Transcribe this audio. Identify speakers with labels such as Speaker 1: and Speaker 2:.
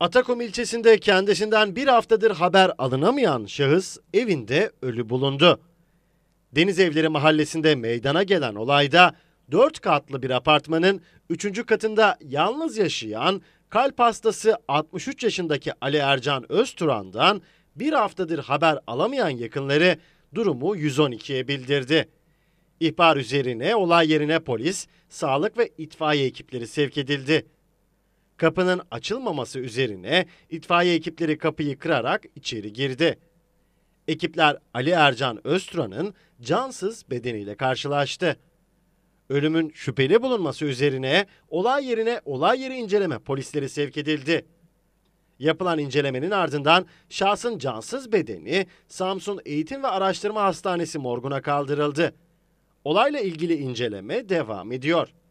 Speaker 1: Atakum ilçesinde kendisinden bir haftadır haber alınamayan şahıs evinde ölü bulundu. Deniz Evleri mahallesinde meydana gelen olayda 4 katlı bir apartmanın 3. katında yalnız yaşayan kalp hastası 63 yaşındaki Ali Ercan Özturan'dan bir haftadır haber alamayan yakınları durumu 112'ye bildirdi. İhbar üzerine olay yerine polis, sağlık ve itfaiye ekipleri sevk edildi. Kapının açılmaması üzerine itfaiye ekipleri kapıyı kırarak içeri girdi. Ekipler Ali Ercan Özturan'ın cansız bedeniyle karşılaştı. Ölümün şüpheli bulunması üzerine olay yerine olay yeri inceleme polisleri sevk edildi. Yapılan incelemenin ardından şahsın cansız bedeni Samsun Eğitim ve Araştırma Hastanesi morguna kaldırıldı. Olayla ilgili inceleme devam ediyor.